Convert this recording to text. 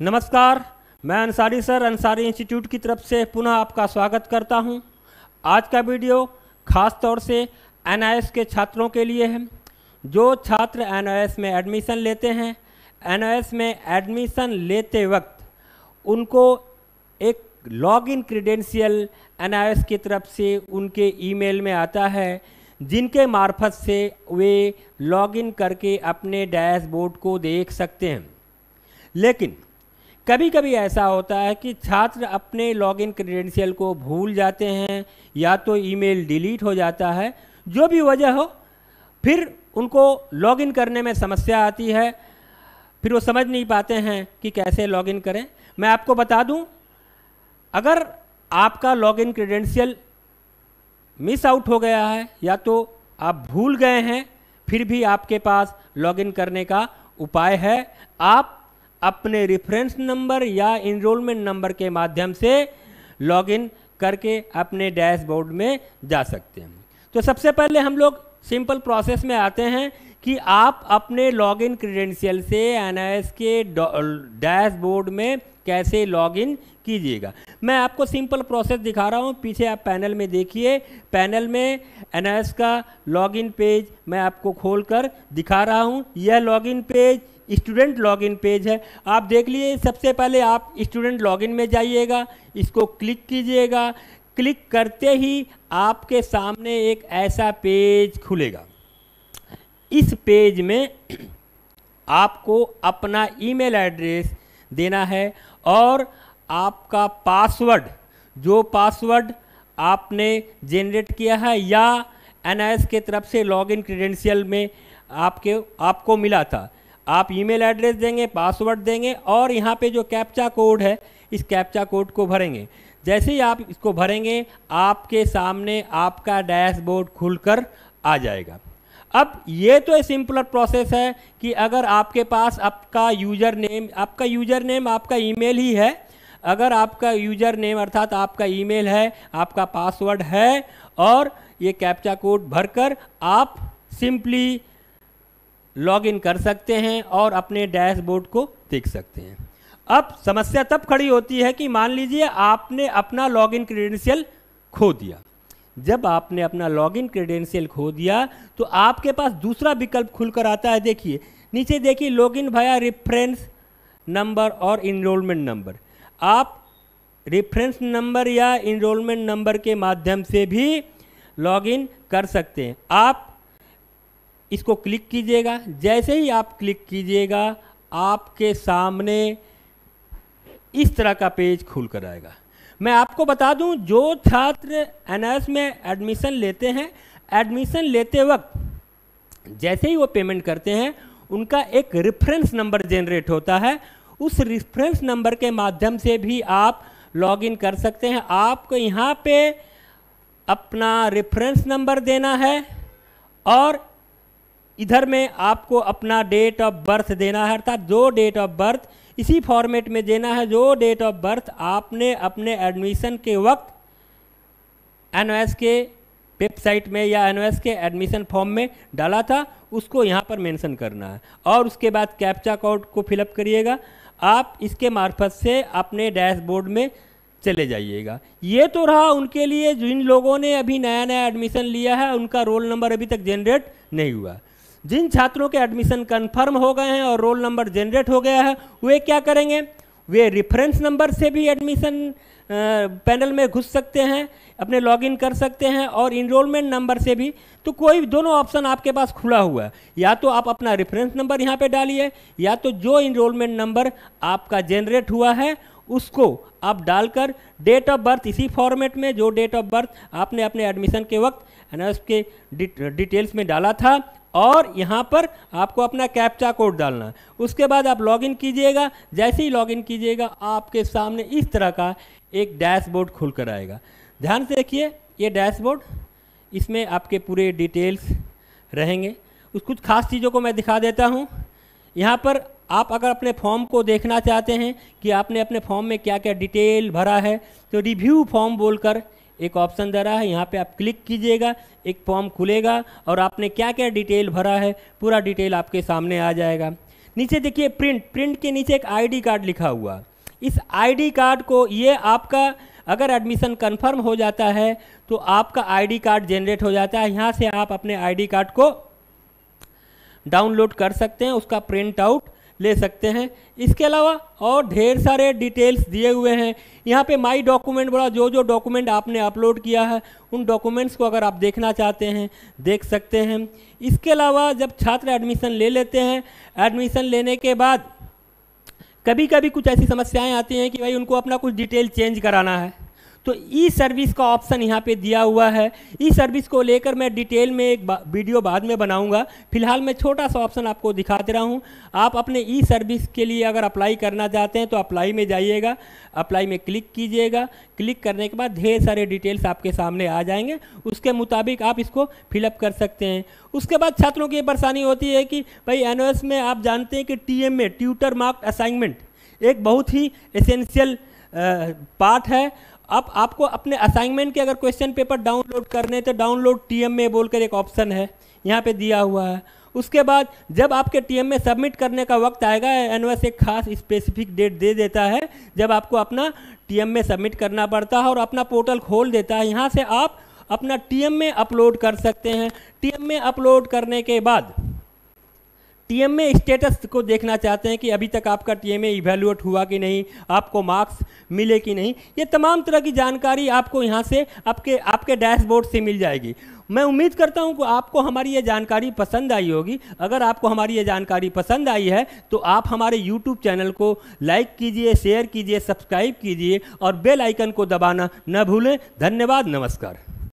नमस्कार मैं Ansari sir Ansari institute की तरफ से पुनः आपका स्वागत करता हूं। आज का वीडियो खास तौर से एन के छात्रों के लिए है जो छात्र एन में एडमिशन लेते हैं एन में एडमिशन लेते वक्त उनको एक लॉग इन क्रीडेंशियल एन की तरफ से उनके ईमेल में आता है जिनके मार्फत से वे लॉगिन करके अपने डैशबोर्ड को देख सकते हैं लेकिन कभी कभी ऐसा होता है कि छात्र अपने लॉगिन क्रेडेंशियल को भूल जाते हैं या तो ईमेल डिलीट हो जाता है जो भी वजह हो फिर उनको लॉगिन करने में समस्या आती है फिर वो समझ नहीं पाते हैं कि कैसे लॉगिन करें मैं आपको बता दूं अगर आपका लॉगिन क्रेडेंशियल मिस आउट हो गया है या तो आप भूल गए हैं फिर भी आपके पास लॉगिन करने का उपाय है आप अपने रेफरेंस नंबर या इनरोलमेंट नंबर के माध्यम से लॉगिन करके अपने डैशबोर्ड में जा सकते हैं तो सबसे पहले हम लोग सिंपल प्रोसेस में आते हैं कि आप अपने लॉगिन क्रीडेंशियल से एन के डैशबोर्ड में कैसे लॉगिन कीजिएगा मैं आपको सिंपल प्रोसेस दिखा रहा हूँ पीछे आप पैनल में देखिए पैनल में एन का लॉगिन पेज मैं आपको खोल कर दिखा रहा हूँ यह login page student login page है आप देख लीजिए सबसे पहले आप स्टूडेंट लॉगिन में जाइएगा इसको क्लिक कीजिएगा क्लिक करते ही आपके सामने एक ऐसा पेज खुलेगा इस पेज में आपको अपना ईमेल एड्रेस देना है और आपका पासवर्ड जो पासवर्ड आपने जेनरेट किया है या एन के तरफ से लॉगिन क्रीडेंशियल में आपके आपको मिला था आप ईमेल एड्रेस देंगे पासवर्ड देंगे और यहाँ पे जो कैप्चा कोड है इस कैप्चा कोड को भरेंगे जैसे ही आप इसको भरेंगे आपके सामने आपका डैशबोर्ड खुलकर आ जाएगा अब ये तो सिंपलर प्रोसेस है कि अगर आपके पास आपका यूजर नेम आपका यूजर नेम आपका ईमेल ही है अगर आपका यूजर नेम अर्थात आपका ईमेल है आपका पासवर्ड है और ये कैप्चा कोड भरकर आप सिंपली लॉगिन कर सकते हैं और अपने डैशबोर्ड को देख सकते हैं अब समस्या तब खड़ी होती है कि मान लीजिए आपने अपना लॉगिन क्रीडेंशियल खो दिया जब आपने अपना लॉगिन क्रेडेंशियल खो दिया तो आपके पास दूसरा विकल्प खुलकर आता है देखिए नीचे देखिए लॉगिन भाया रेफरेंस नंबर और इनरोलमेंट नंबर आप रेफरेंस नंबर या इनरोलमेंट नंबर के माध्यम से भी लॉगिन कर सकते हैं आप इसको क्लिक कीजिएगा जैसे ही आप क्लिक कीजिएगा आपके सामने इस तरह का पेज खुल कर आएगा मैं आपको बता दूं जो छात्र एनएस में एडमिशन लेते हैं एडमिशन लेते वक्त जैसे ही वो पेमेंट करते हैं उनका एक रेफरेंस नंबर जेनरेट होता है उस रेफरेंस नंबर के माध्यम से भी आप लॉगिन कर सकते हैं आपको यहाँ पे अपना रेफरेंस नंबर देना है और इधर में आपको अपना डेट ऑफ बर्थ देना है अर्थात जो डेट ऑफ बर्थ इसी फॉर्मेट में देना है जो डेट ऑफ बर्थ आपने अपने एडमिशन के वक्त एन के वेबसाइट में या एन के एडमिशन फॉर्म में डाला था उसको यहाँ पर मेंशन करना है और उसके बाद कैप्चा कोड को फिलअप करिएगा आप इसके मार्फत से अपने डैशबोर्ड में चले जाइएगा ये तो रहा उनके लिए जिन लोगों ने अभी नया नया एडमिशन लिया है उनका रोल नंबर अभी तक जनरेट नहीं हुआ जिन छात्रों के एडमिशन कन्फर्म हो गए हैं और रोल नंबर जनरेट हो गया है वे क्या करेंगे वे रेफरेंस नंबर से भी एडमिशन पैनल में घुस सकते हैं अपने लॉगिन कर सकते हैं और इनरोलमेंट नंबर से भी तो कोई दोनों ऑप्शन आपके पास खुला हुआ है या तो आप अपना रेफरेंस नंबर यहाँ पे डालिए या तो जो इनरोलमेंट नंबर आपका जनरेट हुआ है उसको आप डालकर डेट ऑफ बर्थ इसी फॉर्मेट में जो डेट ऑफ बर्थ आपने अपने एडमिशन के वक्त एन के डिटेल्स में डाला था और यहाँ पर आपको अपना कैप्चा कोड डालना है उसके बाद आप लॉगिन कीजिएगा जैसे ही लॉगिन कीजिएगा आपके सामने इस तरह का एक डैशबोर्ड खुल कर आएगा ध्यान से देखिए ये डैशबोर्ड इसमें आपके पूरे डिटेल्स रहेंगे उस कुछ खास चीज़ों को मैं दिखा देता हूँ यहाँ पर आप अगर अपने फॉर्म को देखना चाहते हैं कि आपने अपने फॉर्म में क्या क्या डिटेल भरा है तो रिव्यू फॉर्म बोलकर एक ऑप्शन दे रहा है यहाँ पे आप क्लिक कीजिएगा एक फॉर्म खुलेगा और आपने क्या क्या डिटेल भरा है पूरा डिटेल आपके सामने आ जाएगा नीचे देखिए प्रिंट प्रिंट के नीचे एक आईडी कार्ड लिखा हुआ इस आईडी कार्ड को ये आपका अगर एडमिशन कंफर्म हो जाता है तो आपका आईडी कार्ड जेनरेट हो जाता है यहाँ से आप अपने आई कार्ड को डाउनलोड कर सकते हैं उसका प्रिंट आउट ले सकते हैं इसके अलावा और ढेर सारे डिटेल्स दिए हुए हैं यहाँ पे माई डॉक्यूमेंट बड़ा जो जो डॉक्यूमेंट आपने अपलोड किया है उन डॉक्यूमेंट्स को अगर आप देखना चाहते हैं देख सकते हैं इसके अलावा जब छात्र एडमिशन ले लेते हैं एडमिशन लेने के बाद कभी कभी कुछ ऐसी समस्याएं आती हैं कि भाई उनको अपना कुछ डिटेल चेंज कराना है तो ई सर्विस का ऑप्शन यहाँ पे दिया हुआ है ई सर्विस को लेकर मैं डिटेल में एक बा, वीडियो बाद में बनाऊँगा फिलहाल मैं छोटा सा ऑप्शन आपको दिखाते रहा हूँ आप अपने ई सर्विस के लिए अगर अप्लाई करना चाहते हैं तो अप्लाई में जाइएगा अप्लाई में क्लिक कीजिएगा क्लिक करने के बाद ढेर सारे डिटेल्स आपके सामने आ जाएंगे उसके मुताबिक आप इसको फिलअप कर सकते हैं उसके बाद छात्रों की ये परेशानी होती है कि भाई एन में आप जानते हैं कि टी में ट्यूटर मार्क्ड असाइनमेंट एक बहुत ही एसेंशियल पार्ट है अब आपको अपने असाइनमेंट के अगर क्वेश्चन पेपर डाउनलोड करने तो डाउनलोड टीएम में बोलकर एक ऑप्शन है यहाँ पे दिया हुआ है उसके बाद जब आपके टीएम में सबमिट करने का वक्त आएगा एनवस एक खास स्पेसिफिक डेट दे देता है जब आपको अपना टीएम में सबमिट करना पड़ता है और अपना पोर्टल खोल देता है यहाँ से आप अपना टीएम में अपलोड कर सकते हैं टीएम में अपलोड करने के बाद टीएमए स्टेटस को देखना चाहते हैं कि अभी तक आपका टीएमए इवेल्युएट हुआ कि नहीं आपको मार्क्स मिले कि नहीं ये तमाम तरह की जानकारी आपको यहाँ से आपके आपके डैशबोर्ड से मिल जाएगी मैं उम्मीद करता हूँ कि आपको हमारी ये जानकारी पसंद आई होगी अगर आपको हमारी ये जानकारी पसंद आई है तो आप हमारे YouTube चैनल को लाइक कीजिए शेयर कीजिए सब्सक्राइब कीजिए और बेल आइकन को दबाना न भूलें धन्यवाद नमस्कार